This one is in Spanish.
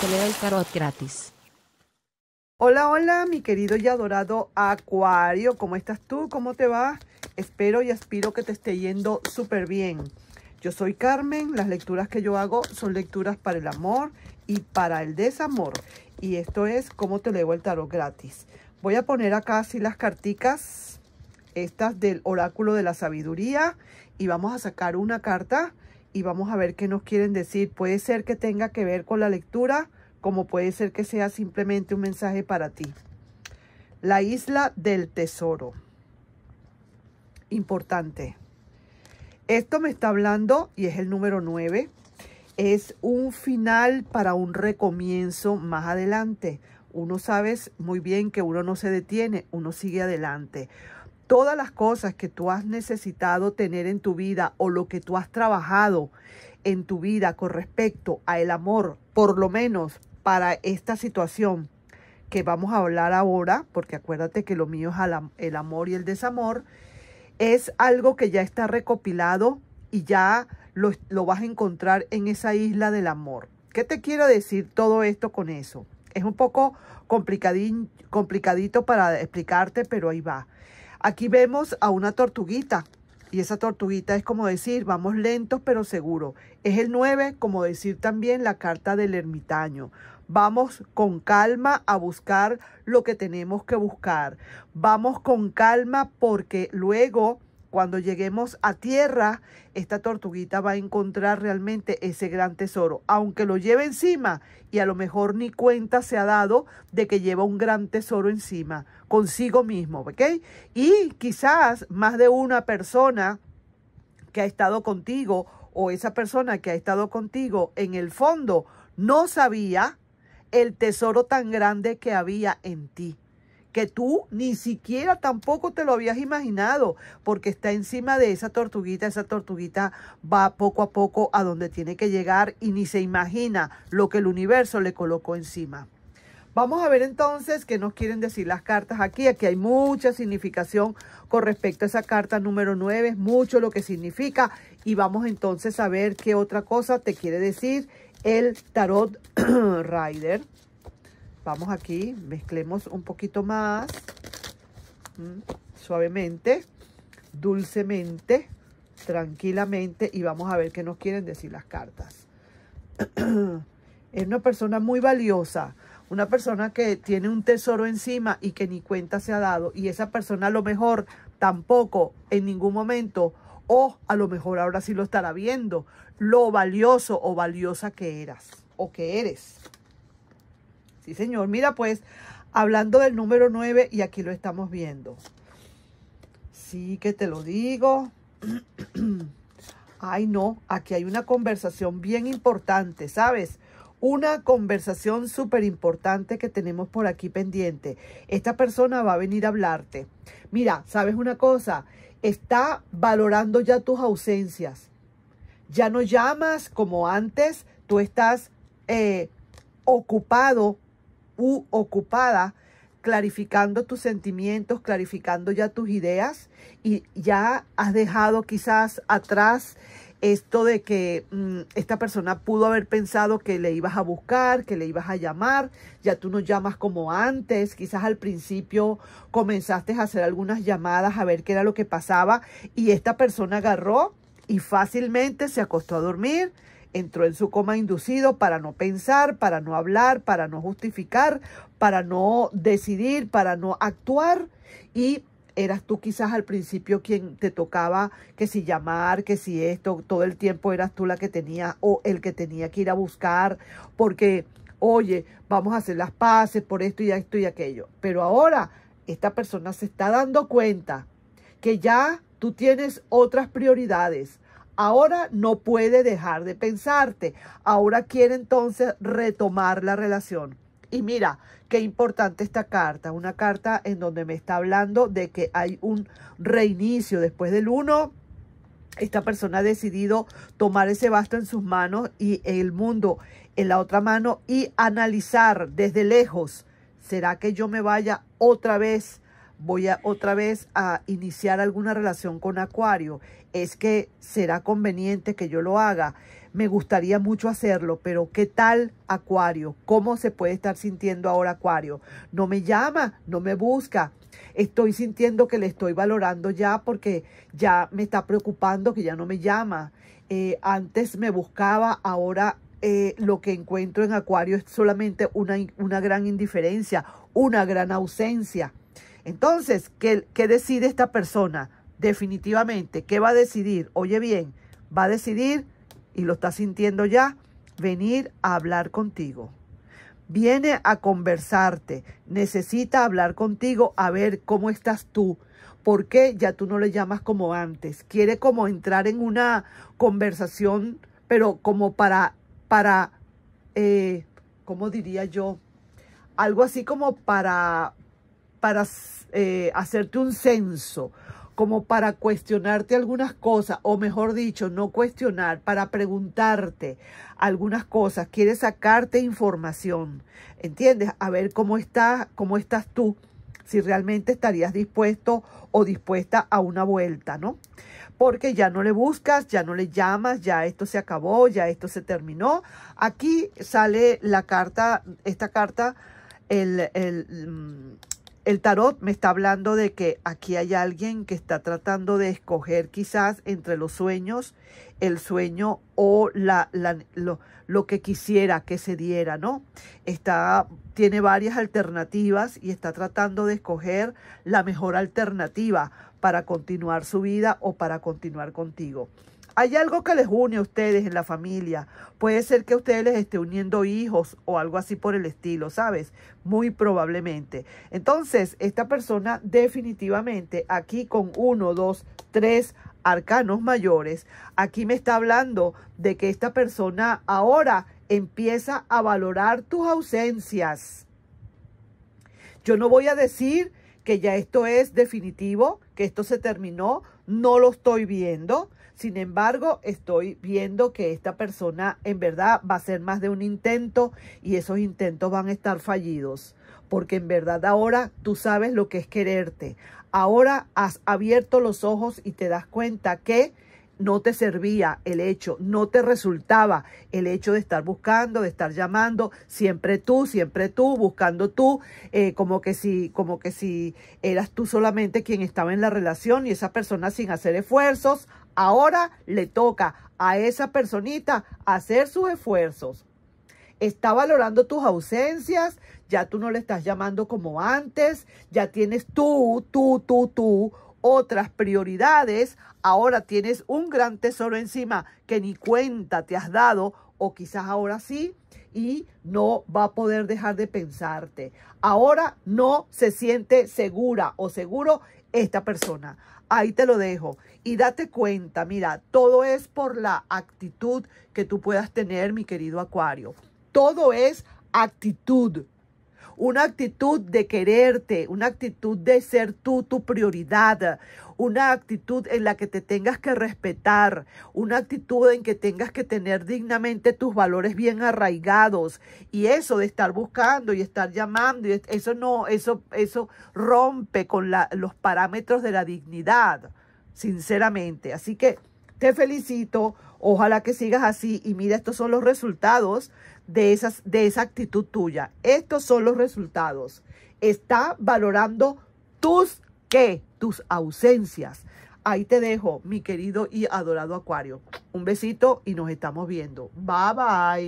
te leo el tarot gratis. Hola, hola, mi querido y adorado Acuario. ¿Cómo estás tú? ¿Cómo te va? Espero y aspiro que te esté yendo súper bien. Yo soy Carmen. Las lecturas que yo hago son lecturas para el amor y para el desamor. Y esto es cómo te leo el tarot gratis. Voy a poner acá así las carticas, estas del oráculo de la sabiduría. Y vamos a sacar una carta y vamos a ver qué nos quieren decir. Puede ser que tenga que ver con la lectura como puede ser que sea simplemente un mensaje para ti. La isla del tesoro. Importante. Esto me está hablando y es el número 9. Es un final para un recomienzo más adelante. Uno sabe muy bien que uno no se detiene, uno sigue adelante. Todas las cosas que tú has necesitado tener en tu vida o lo que tú has trabajado en tu vida con respecto al amor, por lo menos para esta situación que vamos a hablar ahora, porque acuérdate que lo mío es el amor y el desamor, es algo que ya está recopilado y ya lo, vas a encontrar en esa isla del amor. ¿Qué te quiero decir todo esto con eso? Es un poco complicadito para explicarte, pero ahí va. Aquí vemos a una tortuguita y esa tortuguita es como decir, vamos lentos pero seguros. Es el 9, como decir también la carta del ermitaño. Vamos con calma a buscar lo que tenemos que buscar. Vamos con calma porque luego cuando lleguemos a tierra, esta tortuguita va a encontrar realmente ese gran tesoro, aunque lo lleve encima y a lo mejor ni cuenta se ha dado de que lleva un gran tesoro encima, consigo mismo, ¿ok? Y quizás más de una persona que ha estado contigo o esa persona que ha estado contigo en el fondo no sabía el tesoro tan grande que había en ti, que tú ni siquiera tampoco te lo habías imaginado, porque está encima de esa tortuguita, esa tortuguita va poco a poco a donde tiene que llegar y ni se imagina lo que el universo le colocó encima. Vamos a ver entonces qué nos quieren decir las cartas aquí. Aquí hay mucha significación con respecto a esa carta número 9, mucho lo que significa. Y vamos entonces a ver qué otra cosa te quiere decir el Tarot Rider. Vamos aquí, mezclemos un poquito más, suavemente, dulcemente, tranquilamente y vamos a ver qué nos quieren decir las cartas. es una persona muy valiosa, una persona que tiene un tesoro encima y que ni cuenta se ha dado y esa persona a lo mejor tampoco en ningún momento o a lo mejor ahora sí lo estará viendo, lo valioso o valiosa que eras o que eres. Sí, señor. Mira, pues, hablando del número 9 y aquí lo estamos viendo. Sí, que te lo digo. Ay, no, aquí hay una conversación bien importante, ¿sabes? Una conversación súper importante que tenemos por aquí pendiente. Esta persona va a venir a hablarte. Mira, ¿sabes una cosa? está valorando ya tus ausencias. Ya no llamas como antes, tú estás eh, ocupado u ocupada clarificando tus sentimientos, clarificando ya tus ideas y ya has dejado quizás atrás esto de que mm, esta persona pudo haber pensado que le ibas a buscar, que le ibas a llamar, ya tú no llamas como antes, quizás al principio comenzaste a hacer algunas llamadas a ver qué era lo que pasaba y esta persona agarró y fácilmente se acostó a dormir, entró en su coma inducido para no pensar, para no hablar, para no justificar, para no decidir, para no actuar y eras tú quizás al principio quien te tocaba que si llamar, que si esto, todo el tiempo eras tú la que tenía o el que tenía que ir a buscar, porque, oye, vamos a hacer las paces por esto y esto y aquello. Pero ahora esta persona se está dando cuenta que ya tú tienes otras prioridades. Ahora no puede dejar de pensarte. Ahora quiere entonces retomar la relación. Y mira, qué importante esta carta, una carta en donde me está hablando de que hay un reinicio después del 1. Esta persona ha decidido tomar ese basto en sus manos y el mundo en la otra mano y analizar desde lejos. ¿Será que yo me vaya otra vez? Voy a otra vez a iniciar alguna relación con Acuario. Es que será conveniente que yo lo haga. Me gustaría mucho hacerlo, pero ¿qué tal Acuario? ¿Cómo se puede estar sintiendo ahora Acuario? No me llama, no me busca. Estoy sintiendo que le estoy valorando ya porque ya me está preocupando que ya no me llama. Eh, antes me buscaba, ahora eh, lo que encuentro en Acuario es solamente una, gran indiferencia, una gran ausencia. Entonces, ¿qué, ¿qué, decide esta persona? Definitivamente, ¿qué va a decidir? Oye bien, va a decidir y lo está sintiendo ya, venir a hablar contigo. Viene a conversarte, necesita hablar contigo a ver cómo estás tú, por qué ya tú no le llamas como antes. Quiere como entrar en una conversación, pero como para, para, eh, ¿cómo diría yo? Algo así como para, para eh, hacerte un censo, como para cuestionarte algunas cosas, o mejor dicho, no cuestionar, para preguntarte algunas cosas, quiere sacarte información, ¿entiendes? A ver cómo estás, cómo estás tú, si realmente estarías dispuesto o dispuesta a una vuelta, ¿no? Porque ya no le buscas, ya no le llamas, ya esto se acabó, ya esto se terminó. Aquí sale la carta, esta carta, el, el mm, el tarot me está hablando de que aquí hay alguien que está tratando de escoger quizás entre los sueños, el sueño o la, lo, lo, que quisiera que se diera, ¿no? Está, tiene varias alternativas y está tratando de escoger la mejor alternativa para continuar su vida o para continuar contigo. Hay algo que les une a ustedes en la familia. Puede ser que a ustedes les esté uniendo hijos o algo así por el estilo, ¿sabes? Muy probablemente. Entonces, esta persona definitivamente aquí con uno, dos, tres arcanos mayores, aquí me está hablando de que esta persona ahora empieza a valorar tus ausencias. Yo no voy a decir que ya esto es definitivo, que esto se terminó, no lo estoy viendo, sin embargo, estoy viendo que esta persona en verdad va a ser más de un intento y esos intentos van a estar fallidos. Porque en verdad ahora tú sabes lo que es quererte. Ahora has abierto los ojos y te das cuenta que no te servía el hecho, no te resultaba el hecho de estar buscando, de estar llamando, siempre tú, siempre tú, buscando tú, eh, como que si, como que si eras tú solamente quien estaba en la relación y esa persona sin hacer esfuerzos, Ahora le toca a esa personita hacer sus esfuerzos. Está valorando tus ausencias, ya tú no le estás llamando como antes, ya tienes tú, tú, tú, tú otras prioridades, ahora tienes un gran tesoro encima que ni cuenta te has dado o quizás ahora sí y no va a poder dejar de pensarte. Ahora no se siente segura o seguro esta persona. Ahí te lo dejo. Y date cuenta, mira, todo es por la actitud que tú puedas tener, mi querido Acuario. Todo es actitud una actitud de quererte, una actitud de ser tú tu prioridad, una actitud en la que te tengas que respetar, una actitud en que tengas que tener dignamente tus valores bien arraigados y eso de estar buscando y estar llamando, y eso no, eso, eso rompe con los parámetros de la dignidad, sinceramente. Así que te felicito Ojalá que sigas así y mira, estos son los resultados de, esas, de esa actitud tuya. Estos son los resultados. Está valorando tus qué, tus ausencias. Ahí te dejo, mi querido y adorado Acuario. Un besito y nos estamos viendo. Bye bye.